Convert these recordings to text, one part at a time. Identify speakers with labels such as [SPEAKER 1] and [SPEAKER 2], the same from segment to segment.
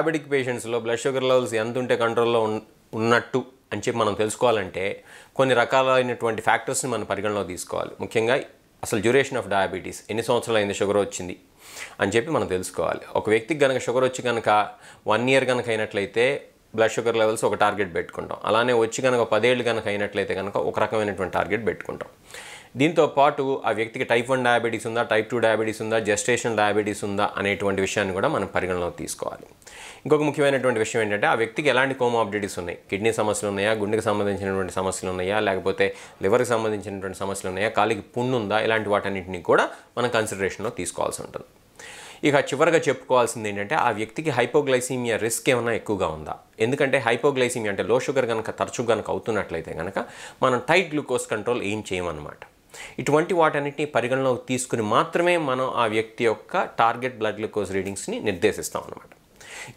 [SPEAKER 1] diabetic పేషెంట్స్లో blood sugar levels ఎంత ఉంటే కంట్రోల్లో ఉన్నట్టు అని చెప్పి మనం తెలుసుకోవాలంటే కొన్ని రకాలైనటువంటి ఫ్యాక్టర్స్ని మనం పరిగణలో తీసుకోవాలి ముఖ్యంగా అసలు డ్యూరేషన్ ఆఫ్ డయాబెటీస్ ఎన్ని సంవత్సరాలు అయింది షుగర్ వచ్చింది అని చెప్పి మనం తెలుసుకోవాలి ఒక వ్యక్తికి కనుక షుగర్ వచ్చి కనుక వన్ ఇయర్ కనుక అయినట్లయితే బ్లడ్ షుగర్ లెవెల్స్ ఒక టార్గెట్ పెట్టుకుంటాం అలానే వచ్చి కనుక పదేళ్ళు కనుక అయినట్లయితే కనుక ఒక రకమైనటువంటి టార్గెట్ పెట్టుకుంటాం దీంతో పాటు ఆ వ్యక్తికి టైప్ వన్ డయాబెటీస్ ఉందా టైప్ టూ డయాబెటీస్ ఉందా జెస్టేషన్ డయాబెటీస్ ఉందా అనేటువంటి విషయాన్ని కూడా మనం పరిగణలోకి తీసుకోవాలి ఇంకొక ముఖ్యమైనటువంటి విషయం ఏంటంటే ఆ వ్యక్తికి ఎలాంటి కోమాబిడిటీస్ ఉన్నాయి కిడ్నీ సమస్యలు ఉన్నాయా గుండెకి సంబంధించినటువంటి సమస్యలు ఉన్నాయా లేకపోతే లివర్కి సంబంధించినటువంటి సమస్యలు ఉన్నాయా కాలికి పున్ను ఉందా ఇలాంటి వాటన్నింటినీ కూడా మనం కన్సిడరేషన్లో తీసుకోవాల్సి ఉంటుంది ఇక చివరిగా చెప్పుకోవాల్సింది ఏంటంటే ఆ వ్యక్తికి హైపోగ్లైసీమియా రిస్క్ ఏమైనా ఎక్కువగా ఉందా ఎందుకంటే హైపోగ్లైసీమియా అంటే లో షుగర్ కనుక తరచుగా కనుక అవుతున్నట్లయితే కనుక మనం టైట్ గ్లూకోజ్ కంట్రోల్ ఏం చేయమన్నమాట ఇటువంటి వాటన్నిటిని పరిగణలోకి తీసుకుని మాత్రమే మనం ఆ వ్యక్తి యొక్క టార్గెట్ బ్లడ్ గ్లూకోజ్ రీడింగ్స్ని నిర్దేశిస్తాం అనమాట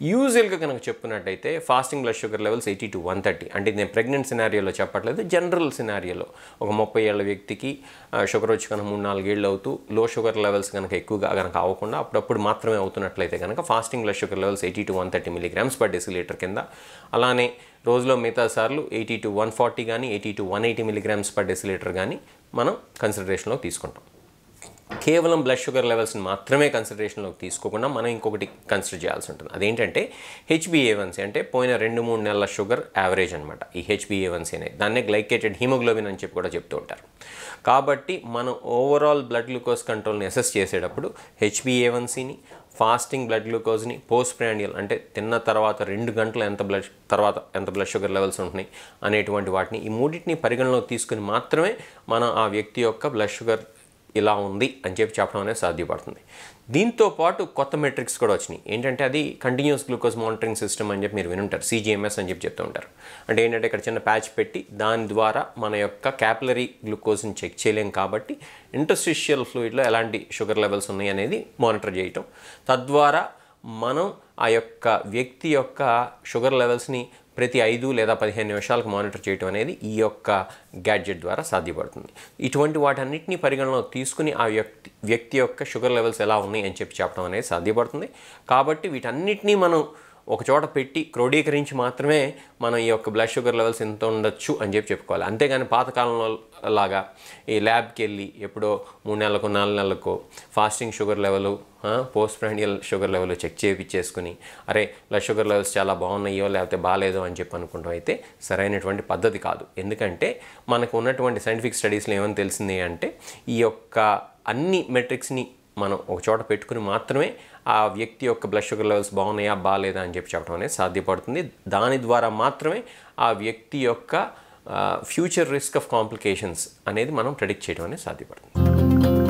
[SPEAKER 1] యూజువల్గా కనుక చెప్పుకున్నట్టయితే fasting blood sugar levels eighty to one thirty అంటే నేను ప్రెగ్నెంట్ సినారియోలో చెప్పట్లేదు జనరల్ సినారియోలో ఒక ముప్పై ఏళ్ళ వ్యక్తికి షుగర్ వచ్చి కనుక మూడు నాలుగేళ్ళు అవుతూ లో షుగర్ లెవెల్స్ కనుక ఎక్కువగా కనుక అవ్వకుండా అప్పుడప్పుడు మాత్రమే అవుతున్నట్లయితే కనుక fasting blood sugar levels eighty to one thirty milligrams per decilitre కింద అలానే రోజులో మిగతా సార్లు ఎయిటీ టు వన్ ఫార్టీ కానీ eighty to one eighty milligrams per decilitre కానీ మనం కన్సిడరేషన్లోకి తీసుకుంటాం కేవలం బ్లడ్ షుగర్ లెవెల్స్ని మాత్రమే కన్సిడరేషన్లోకి తీసుకోకుండా మనం ఇంకొకటి కన్సిడర్ చేయాల్సి ఉంటుంది అదేంటంటే హెచ్బిఏవన్సీ అంటే పోయిన రెండు మూడు నెలల షుగర్ యావరేజ్ అనమాట ఈ హెచ్బిఏవన్సీ అనేది దాన్నే గ్లైకేటెడ్ హీమోగ్లోబిన్ అని చెప్పి కూడా చెప్తూ ఉంటారు కాబట్టి మనం ఓవరాల్ బ్లడ్ గ్లూకోజ్ కంట్రోల్ని అసెస్ చేసేటప్పుడు హెచ్బిఏవన్సీని ఫాస్టింగ్ బ్లడ్ గ్లూకోజ్ని పోస్ట్ ప్రాండియల్ అంటే తిన్న తర్వాత రెండు గంటల ఎంత బ్లడ్ తర్వాత ఎంత బ్లడ్ షుగర్ లెవెల్స్ ఉంటున్నాయి అనేటువంటి వాటిని ఈ మూడింటిని పరిగణలోకి తీసుకుని మాత్రమే మనం ఆ వ్యక్తి యొక్క బ్లడ్ షుగర్ ఇలా ఉంది అని చెప్పి చెప్పడం అనేది సాధ్యపడుతుంది దీంతో పాటు కొత్త మెట్రిక్స్ కూడా వచ్చినాయి ఏంటంటే అది కంటిన్యూస్ గ్లూకోజ్ మానిటరింగ్ సిస్టమ్ అని చెప్పి మీరు వినుంటారు సీజీఎంఎస్ అని చెప్పి చెప్తూ ఉంటారు అంటే ఏంటంటే ఇక్కడ చిన్న ప్యాచ్ పెట్టి దాని ద్వారా మన యొక్క క్యాపిలరీ గ్లూకోజ్ని చెక్ చేయలేం కాబట్టి ఇంటర్స్టిషియల్ ఫ్లూయిడ్లో ఎలాంటి షుగర్ లెవెల్స్ ఉన్నాయి అనేది మానిటర్ చేయటం తద్వారా మనం ఆ యొక్క వ్యక్తి యొక్క షుగర్ లెవెల్స్ని ప్రతి ఐదు లేదా పదిహేను నిమిషాలకు మానిటర్ చేయటం అనేది ఈ యొక్క గ్యాడ్జెట్ ద్వారా సాధ్యపడుతుంది ఇటువంటి వాటన్నిటిని పరిగణనలోకి తీసుకుని ఆ వ్యక్తి వ్యక్తి యొక్క షుగర్ లెవెల్స్ ఎలా ఉన్నాయి అని చెప్పి చెప్పడం అనేది సాధ్యపడుతుంది కాబట్టి వీటన్నిటినీ మనం ఒక చోట పెట్టి క్రోడీకరించి మాత్రమే మనం ఈ యొక్క బ్లడ్ షుగర్ లెవెల్స్ ఎంత ఉండొచ్చు అని చెప్పి చెప్పుకోవాలి అంతేగాని పాతకాలంలో లాగా ఈ ల్యాబ్కి వెళ్ళి ఎప్పుడో మూడు నెలలకు నాలుగు నెలలకు fasting sugar level post prandial sugar level check చేయించేసుకుని అరే బ్లడ్ షుగర్ లెవెల్స్ చాలా బాగున్నాయో లేకపోతే బాగాలేదో అని చెప్పి అనుకుంటాం అయితే సరైనటువంటి పద్ధతి కాదు ఎందుకంటే మనకు ఉన్నటువంటి సైంటిఫిక్ స్టడీస్లో ఏమని తెలిసింది అంటే ఈ యొక్క అన్ని మెట్రిక్స్ని మనం ఒక చోట పెట్టుకుని మాత్రమే ఆ వ్యక్తి యొక్క బ్లడ్ షుగర్ లెవెల్స్ బాగున్నాయా బాగాలేదా అని చెప్పి చెప్పడం అనేది సాధ్యపడుతుంది దాని ద్వారా మాత్రమే ఆ వ్యక్తి యొక్క ఫ్యూచర్ రిస్క్ ఆఫ్ కాంప్లికేషన్స్ అనేది మనం ప్రెడిక్ట్ చేయడం అనేది సాధ్యపడుతుంది